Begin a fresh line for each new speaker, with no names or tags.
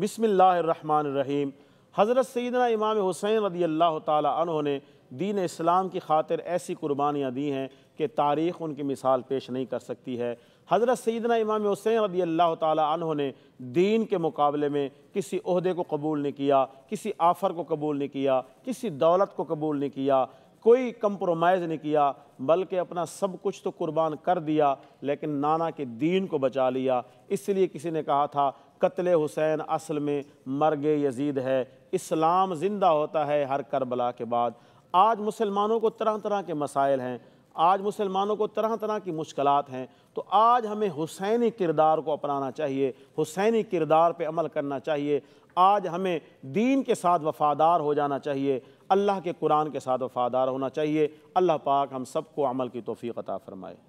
बिसमीम हज़रत सैदना इमाम हुसैन रदी अल्लाह तुने ने दीन इस्लाम की खातिर ऐसी कुर्बानियाँ दी हैं कि तारीख़ उनकी मिसाल पेश नहीं कर सकती है हज़रत सैदना इमाम हुसैन रदी अल्लाह तु ने दीन के मुकाबले में किसी अहदे को कबूल नहीं किया किसी आफ़र को कबूल नहीं किया किसी दौलत को कबूल नहीं किया कोई कंप्रोमाइज़ नहीं किया बल्कि अपना सब कुछ तो कुर्बान कर दिया लेकिन नाना के दीन को बचा लिया इसलिए किसी ने कहा था कत्ल हुसैन असल में गए यजीद है इस्लाम ज़िंदा होता है हर करबला के बाद आज मुसलमानों को तरह तरह के मसाइल हैं आज मुसलमानों को तरह तरह की मुश्किल हैं तो आज हमें हुसैनी किरदार को अपनाना चाहिए हुसैनी किरदार पर अमल करना चाहिए आज हमें दीन के साथ वफ़ादार हो जाना चाहिए अल्लाह के कुरान के साथ वफ़ादार होना चाहिए अल्लाह पाक हम सबको अमल की तोफ़ी अता फ़रमाए